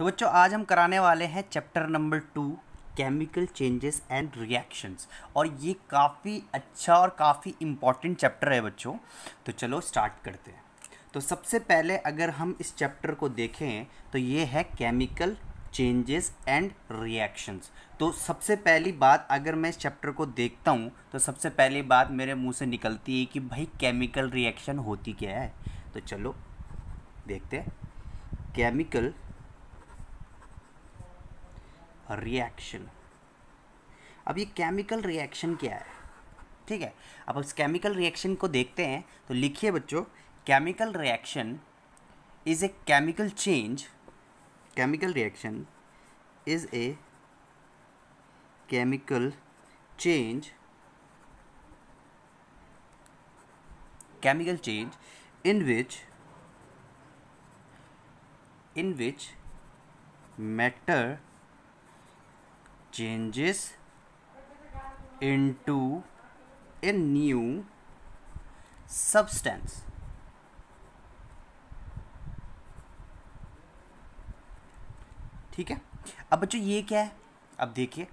तो बच्चों आज हम कराने वाले हैं chapter number two chemical changes and reactions और ये काफ़ी अच्छा और काफ़ी इम्पॉर्टेंट चैप्टर है बच्चों तो चलो स्टार्ट करते हैं तो सबसे पहले अगर हम इस चैप्टर को देखें तो ये है केमिकल चेंजेस एंड रिएक्शंस तो सबसे पहली बात अगर मैं इस चैप्टर को देखता हूँ तो सबसे पहली बात मेरे मुँह से निकलती है कि भाई केमिकल रिएक्शन होती क्या है तो चलो देखते हैं केमिकल रिएक्शन अब ये केमिकल रिएक्शन क्या है ठीक है अब इस केमिकल रिएक्शन को देखते हैं तो लिखिए बच्चों chemical reaction is a chemical change chemical reaction is a chemical change chemical change in which in which matter changes into a new substance. ठीक है अब बच्चों ये क्या है अब देखिए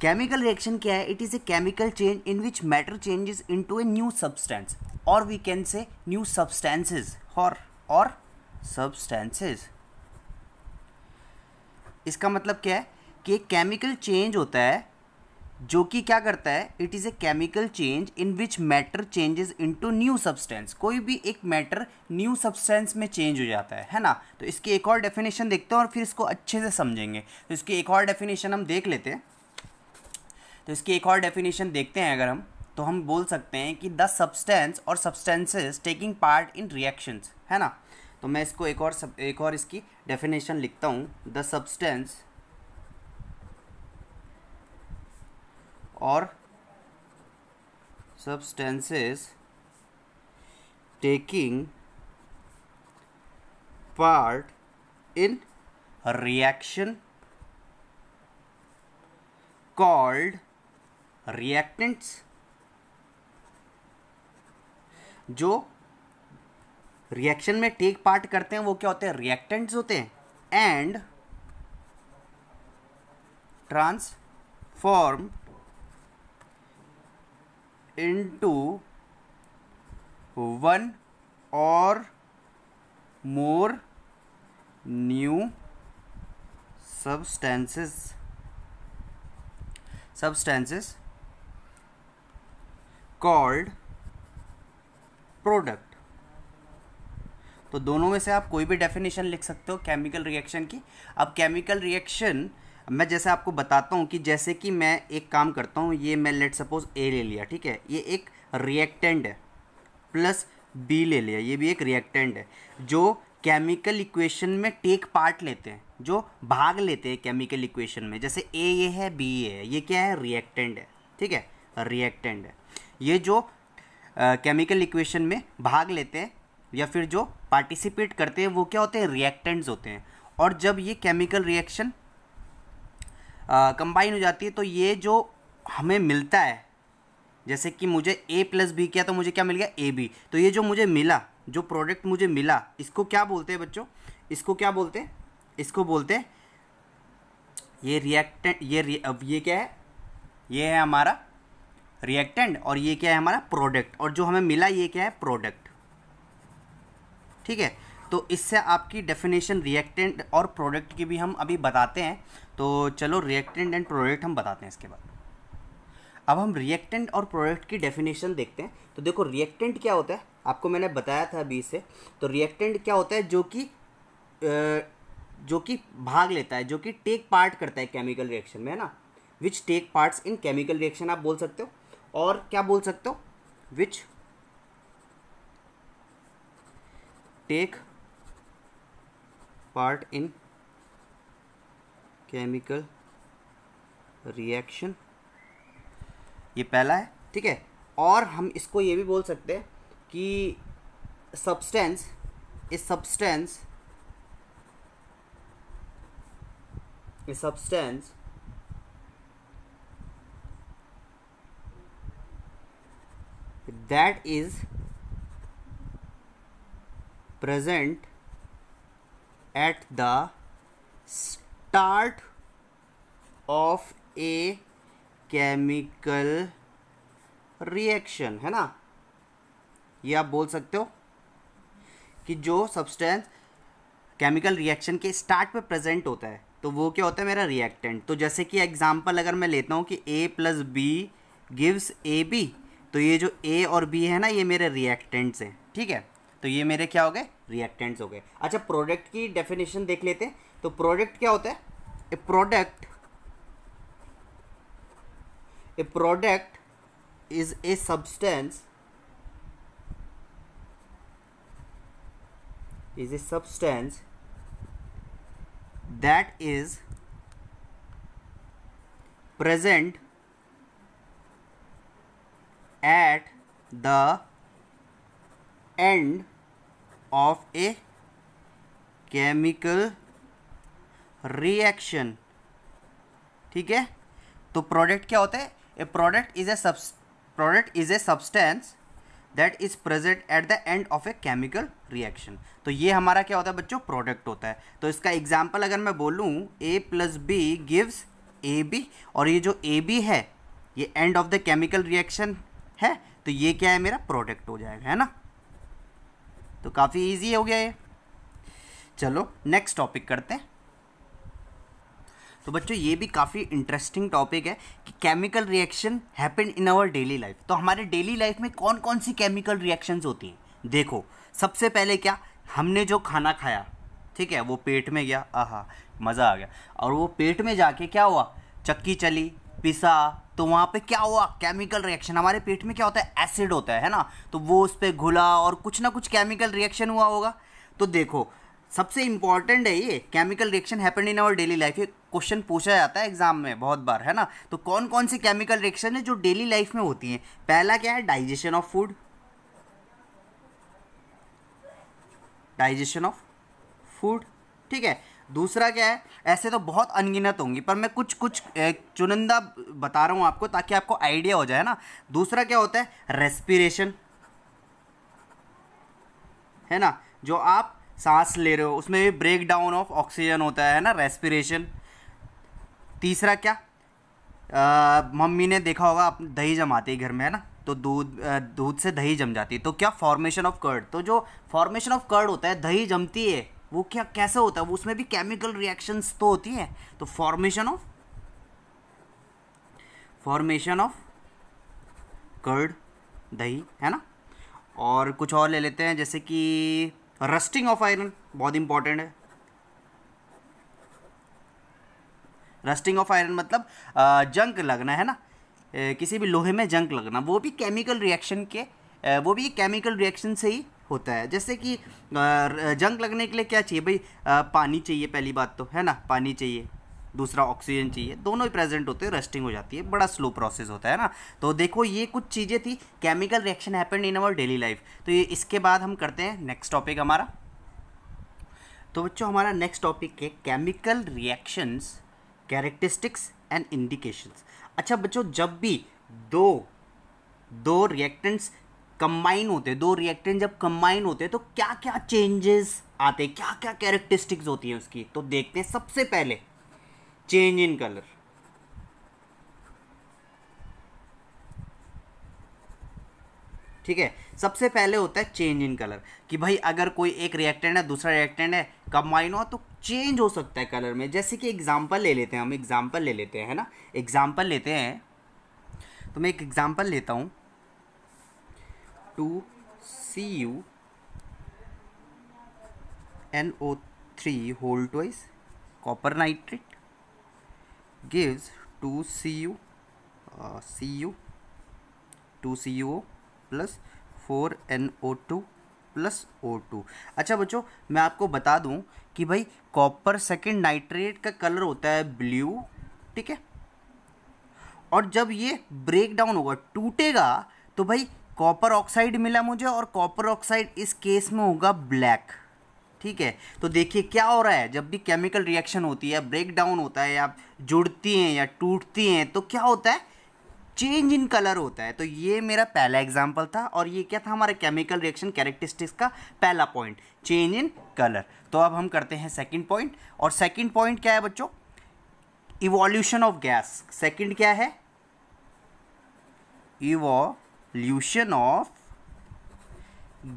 केमिकल रिएक्शन क्या है it is a chemical change in which matter changes into a new substance और we can say new substances और और सब्सटेंसेस इसका मतलब क्या है कि केमिकल चेंज होता है जो कि क्या करता है it is a chemical change in which matter changes into new substance कोई भी एक मैटर न्यू सब्सटेंस में चेंज हो जाता है है ना तो इसकी एक और डेफिनेशन देखते हैं और फिर इसको अच्छे से समझेंगे तो इसकी एक और डेफिनेशन हम देख लेते हैं तो इसकी एक और डेफिनेशन देखते हैं अगर हम तो हम बोल सकते हैं कि द सब्सटेंस और substances taking part in reactions है ना तो मैं इसको एक और सब एक और इसकी डेफिनेशन लिखता हूँ द सब्सटेंस और substances taking part in reaction called reactants जो रिएक्शन में टेक पार्ट करते हैं वो क्या होते हैं रिएक्टेंट्स होते हैं एंड ट्रांसफॉर्म्ड इंटू वन और more new substances substances called product तो दोनों में से आप कोई भी डेफिनेशन लिख सकते हो केमिकल रिएक्शन की अब केमिकल रिएक्शन मैं जैसे आपको बताता हूँ कि जैसे कि मैं एक काम करता हूँ ये मैं लेट सपोज ए ले लिया ठीक है ये एक रिएक्टेंट है प्लस बी ले लिया ये भी एक रिएक्टेंट है जो केमिकल इक्वेशन में टेक पार्ट लेते हैं जो भाग लेते हैं केमिकल इक्वेशन में जैसे ए ये है बी ये है ये क्या है रिएक्टेंट है ठीक है रिएक्टेंट है ये जो केमिकल इक्वेशन में भाग लेते हैं या फिर जो पार्टिसिपेट करते हैं वो क्या होते हैं रिएक्टेंट्स होते हैं और जब ये केमिकल रिएक्शन कंबाइन हो जाती है तो ये जो हमें मिलता है जैसे कि मुझे ए प्लस बी किया तो मुझे क्या मिल गया ए बी तो ये जो मुझे मिला जो प्रोडक्ट मुझे मिला इसको क्या बोलते हैं बच्चों इसको क्या बोलते हैं इसको बोलते हैं ये रिएक्टेंट ये अब ये क्या है ये है हमारा रिएक्टेंट और ये क्या है हमारा प्रोडक्ट और जो हमें मिला ये क्या है प्रोडक्ट ठीक है तो इससे आपकी डेफिनेशन रिएक्टेंट और प्रोडक्ट की भी हम अभी बताते हैं तो चलो रिएक्टेंट एंड प्रोडक्ट हम बताते हैं इसके बाद अब हम रिएक्टेंट और प्रोडक्ट की डेफिनेशन देखते हैं तो देखो रिएक्टेंट क्या होता है आपको मैंने बताया था अभी इसे तो रिएक्टेंट क्या होता है जो कि जो कि भाग लेता है जो कि टेक पार्ट करता है केमिकल रिएक्शन में है ना which take parts in chemical reaction आप बोल सकते हो और क्या बोल सकते हो which take part in chemical reaction ये पहला है ठीक है और हम इसको ये भी बोल सकते हैं कि substance a substance a substance that is present at the start of a chemical reaction है ना ये आप बोल सकते हो कि जो सब्सटेंस केमिकल रिएक्शन के स्टार्ट पे प्रेजेंट होता है तो वो क्या होता है मेरा रिएक्टेंट तो जैसे कि एग्जांपल अगर मैं लेता हूँ कि A plus B gives A B तो ये जो ए और बी है ना ये मेरे रिएक्टेंट्स हैं ठीक है तो ये मेरे क्या हो गए रिएक्टेंट्स हो गए अच्छा प्रोडक्ट की डेफिनेशन देख लेते हैं तो प्रोडक्ट क्या होता है a product a product is a substance is a substance that is present at the end of a chemical reaction ठीक है तो प्रोडक्ट क्या होता है a product is a product is a substance that is present at the end of a chemical reaction तो ये हमारा क्या होता है बच्चों प्रोडक्ट होता है तो इसका एग्जाम्पल अगर मैं बोलूँ A plus B gives A B और ये जो ए बी है ये end of the chemical reaction है तो ये क्या है मेरा प्रोडक्ट हो जाएगा है ना तो काफ़ी इजी हो गया ये चलो नेक्स्ट टॉपिक करते हैं तो बच्चों ये भी काफ़ी इंटरेस्टिंग टॉपिक है कि chemical reaction happen in our daily life तो हमारे डेली लाइफ में कौन कौन सी केमिकल रिएक्शंस होती हैं देखो सबसे पहले क्या हमने जो खाना खाया ठीक है वो पेट में गया आहा मज़ा आ गया और वो पेट में जाके क्या हुआ चक्की चली पिसा तो वहाँ पे क्या हुआ केमिकल रिएक्शन हमारे पेट में क्या होता है एसिड होता है है ना तो वो उस पर घुला और कुछ ना कुछ केमिकल रिएक्शन हुआ होगा तो देखो सबसे इंपॉर्टेंट है ये chemical reaction happen in our daily life ये क्वेश्चन पूछा जाता है एग्जाम में बहुत बार है ना तो कौन कौन सी केमिकल रिएक्शन है जो डेली लाइफ में होती हैं पहला क्या है digestion of food digestion of food ठीक है दूसरा क्या है ऐसे तो बहुत अनगिनत होंगी पर मैं कुछ कुछ चुनिंदा बता रहा हूँ आपको ताकि आपको आइडिया हो जाए ना दूसरा क्या होता है रेस्पिरेशन है ना जो आप सांस ले रहे हो उसमें भी ब्रेक डाउन ऑफ ऑक्सीजन होता है ना रेस्पिरेशन तीसरा क्या मम्मी ने देखा होगा आप दही जमाते घर में है ना तो दूध दूध से दही जम जाती है तो क्या फॉर्मेशन ऑफ कर्ड तो जो फॉर्मेशन ऑफ कर्ड होता है दही जमती है वो क्या कैसे होता है वो उसमें भी केमिकल रिएक्शंस तो होती है तो formation of formation of curd दही है ना और कुछ और ले लेते हैं जैसे कि रस्टिंग ऑफ आयरन बहुत इंपॉर्टेंट है रस्टिंग ऑफ आयरन मतलब जंक लगना है ना किसी भी लोहे में जंक लगना वो भी केमिकल रिएक्शन के वो भी केमिकल रिएक्शन से ही होता है जैसे कि जंग लगने के लिए क्या चाहिए भाई पानी चाहिए पहली बात तो है ना पानी चाहिए दूसरा ऑक्सीजन चाहिए दोनों ही प्रेजेंट होते हैं रस्टिंग हो जाती है बड़ा स्लो प्रोसेस होता है ना तो देखो ये कुछ चीज़ें थी chemical reaction happen in our daily life तो ये इसके बाद हम करते हैं नेक्स्ट टॉपिक हमारा तो बच्चों हमारा नेक्स्ट टॉपिक है chemical reactions characteristics and indications अच्छा बच्चों जब भी दो दो रिएक्टेंट्स कंबाइन होते हैं दो रिएक्टेंट जब कंबाइन होते हैं तो क्या क्या चेंजेस आते हैं क्या क्या कैरेक्टरिस्टिक्स होती है उसकी तो देखते हैं सबसे पहले चेंज इन कलर ठीक है सबसे पहले होता है चेंज इन कलर कि भाई अगर कोई एक रिएक्टेंट है दूसरा रिएक्टेंट है कंबाइन हो तो चेंज हो सकता है कलर में जैसे कि एग्जाम्पल ले लेते हैं हम एग्जाम्पल ले लेते हैं है ना एग्जाम्पल लेते हैं तो मैं एक एग्जाम्पल लेता हूँ two C U N O three whole twice copper nitrate two U C U two C U O plus four N O two plus O two अच्छा बच्चों मैं आपको बता दूं कि भाई कॉपर सेकेंड नाइट्रेट का कलर होता है ब्लू ठीक है और जब ये ब्रेक डाउन होगा टूटेगा तो भाई कॉपर ऑक्साइड मिला मुझे और कॉपर ऑक्साइड इस केस में होगा ब्लैक ठीक है तो देखिए क्या हो रहा है जब भी केमिकल रिएक्शन होती है ब्रेक डाउन होता है या जुड़ती हैं या टूटती हैं तो क्या होता है चेंज इन कलर होता है तो ये मेरा पहला एग्जाम्पल था और ये क्या था हमारे केमिकल रिएक्शन कैरेक्टरिस्टिक्स का पहला पॉइंट चेंज इन कलर तो अब हम करते हैं सेकंड पॉइंट और सेकंड पॉइंट क्या है बच्चों इवोल्यूशन ऑफ गैस सेकंड क्या है इवो सॉल्यूशन ऑफ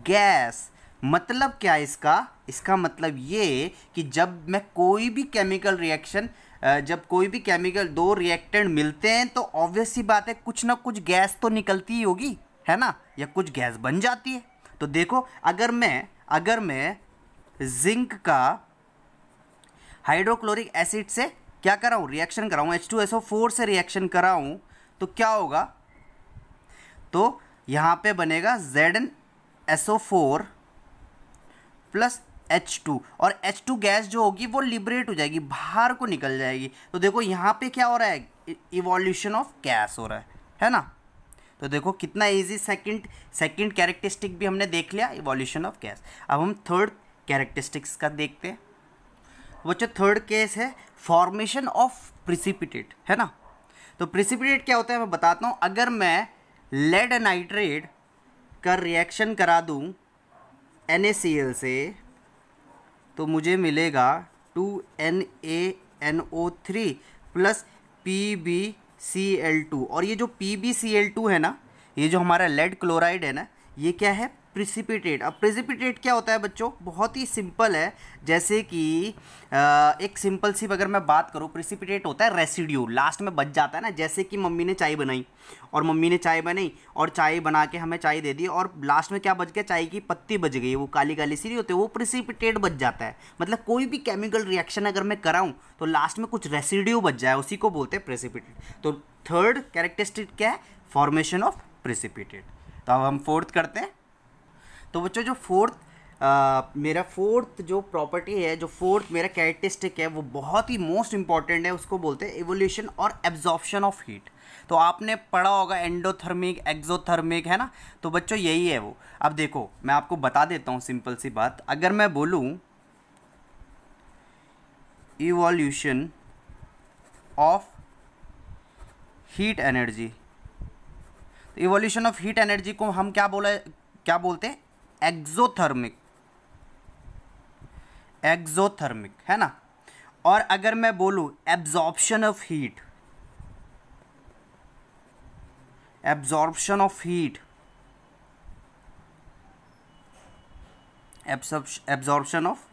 गैस मतलब क्या है इसका इसका मतलब ये कि जब मैं कोई भी केमिकल रिएक्शन जब कोई भी केमिकल दो रिएक्टेंट मिलते हैं तो ऑब्वियस बात है कुछ ना कुछ गैस तो निकलती ही होगी है ना या कुछ गैस बन जाती है तो देखो अगर मैं अगर मैं जिंक का हाइड्रोक्लोरिक एसिड से क्या कराऊँ रिएक्शन कराऊँ H two S O four से रिएक्शन कराऊँ तो क्या होगा तो यहाँ पे बनेगा Z N S O four plus H two और एच टू गैस जो होगी वो लिबरेट हो जाएगी बाहर को निकल जाएगी तो देखो यहाँ पे क्या हो रहा है इवोल्यूशन ऑफ गैस हो रहा है है ना तो देखो कितना इजी सेकंड सेकंड कैरेक्टरिस्टिक भी हमने देख लिया इवोल्यूशन ऑफ गैस अब हम थर्ड कैरेक्टरिस्टिक्स का देखते हैं बच्चों थर्ड केस है फॉर्मेशन ऑफ प्रिसिपिटेट है ना तो प्रिसिपिटेट क्या होता है मैं बताता हूँ अगर मैं लेड नाइट्रेट का रिएक्शन करा दूँ एन से तो मुझे मिलेगा two N A N O three plus P B C L two और ये जो P B C L two है ना ये जो हमारा लेड क्लोराइड है ना ये क्या है प्रिसिपिटेट अब प्रिसिपिटेट क्या होता है बच्चों बहुत ही सिंपल है जैसे कि एक सिंपल सी अगर मैं बात करूँ प्रिसिपिटेट होता है रेसिड्यू लास्ट में बच जाता है ना जैसे कि मम्मी ने चाय बनाई और मम्मी ने चाय बनाई और चाय बना के हमें चाय दे दी और लास्ट में क्या बच गया चाय की पत्ती बच गई वो काली काली सी नहीं होती वो प्रिसिपिटेट बच जाता है मतलब कोई भी केमिकल रिएक्शन अगर मैं कराऊँ तो लास्ट में कुछ रेसिड्यू बच जाए उसी को बोलते हैं प्रेसिपिटेट तो थर्ड कैरेक्टरिस्टिक क्या है फॉर्मेशन ऑफ प्रिसिपिटेट तो अब हम फोर्थ करते हैं तो बच्चों जो फोर्थ Uh, मेरा फोर्थ जो प्रॉपर्टी है जो फोर्थ मेरा कैरेक्टरिस्टिक है वो बहुत ही मोस्ट इंपॉर्टेंट है उसको बोलते हैं एवोल्यूशन और एब्जॉर्प्शन ऑफ हीट तो आपने पढ़ा होगा एंडोथर्मिक एक्जोथर्मिक है ना तो बच्चों यही है वो अब देखो मैं आपको बता देता हूँ सिंपल सी बात अगर मैं बोलूँ इवोल्यूशन ऑफ हीट एनर्जी तो इवोल्यूशन ऑफ हीट एनर्जी को हम क्या बोला क्या बोलते हैं एक्जोथर्मिक एक्जोथर्मिक है ना और अगर मैं बोलूं absorption of heat absorption of heat absorption of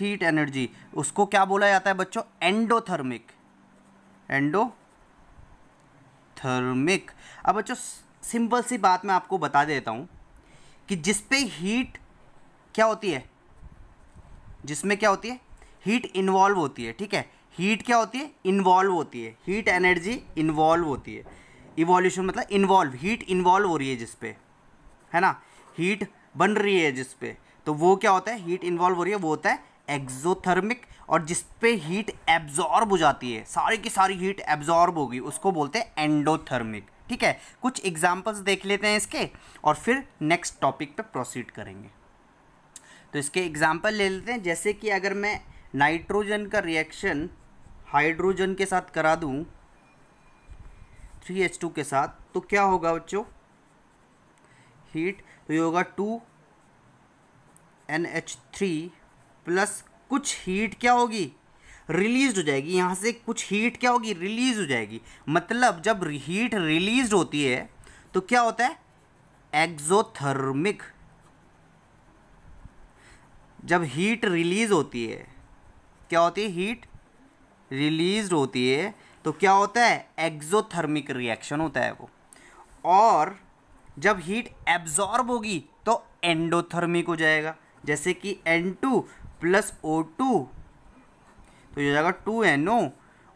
heat energy उसको क्या बोला जाता है बच्चों एंडोथर्मिक एंडो थर्मिक अब बच्चों सिंपल सी बात मैं आपको बता देता हूं कि जिस पे हीट क्या होती है जिसमें क्या होती है हीट इन्वॉल्व होती है ठीक है हीट क्या होती है इन्वॉल्व होती है हीट एनर्जी इन्वॉल्व होती है इवोल्यूशन मतलब इन्वॉल्व हीट इन्वॉल्व हो रही है जिसपे है ना हीट बन रही है जिसपे तो वो क्या होता है हीट इन्वॉल्व हो रही है वो होता है एक्जोथर्मिक और जिस पे हीट एब्जॉर्ब हो जाती है सारी की सारी हीट एब्जॉर्ब होगी उसको बोलते हैं एंडोथर्मिक ठीक है कुछ एग्जाम्पल्स देख लेते हैं इसके और फिर नेक्स्ट टॉपिक पे प्रोसीड करेंगे तो इसके एग्जाम्पल ले लेते हैं जैसे कि अगर मैं नाइट्रोजन का रिएक्शन हाइड्रोजन के साथ करा दूँ थ्री एच टू के साथ तो क्या होगा बच्चों हीट तो ये होगा two N H three plus कुछ हीट क्या होगी रिलीज हो जाएगी यहाँ से कुछ हीट क्या होगी रिलीज हो जाएगी मतलब जब हीट रिलीज होती है तो क्या होता है एक्जोथर्मिक जब हीट रिलीज होती है क्या होती है हीट रिलीज होती है तो क्या होता है एक्जोथर्मिक रिएक्शन होता है वो और जब हीट एब्जॉर्ब होगी तो एंडोथर्मिक हो जाएगा जैसे कि N2 to plus O to तो ये हो जाएगा टू एन ओ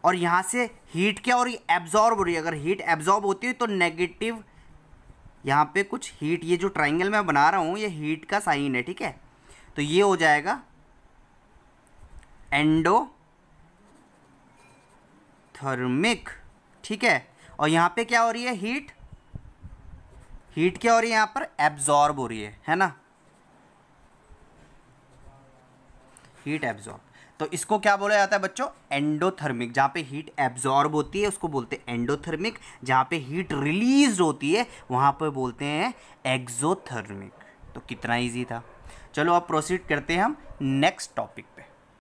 और यहाँ से हीट क्या हो रही एब्जॉर्ब हो रही है अगर हीट एब्जॉर्ब होती है तो नेगेटिव यहाँ पे कुछ हीट ये जो ट्राइंगल मैं बना रहा हूँ ये हीट का साइन है ठीक है तो ये हो जाएगा एंडो थर्मिक ठीक है और यहाँ पे क्या हो रही है हीट हीट क्या हो रही है यहाँ पर एब्जॉर्ब हो रही है है ना हीट एब्जॉर्ब तो इसको क्या बोला जाता है बच्चों एंडोथर्मिक जहाँ पे हीट एब्जॉर्ब होती है उसको बोलते हैं एंडोथर्मिक जहाँ पे हीट रिलीज होती है वहाँ पर बोलते हैं एक्जोथर्मिक तो कितना ईजी था चलो अब प्रोसीड करते हैं हम नेक्स्ट टॉपिक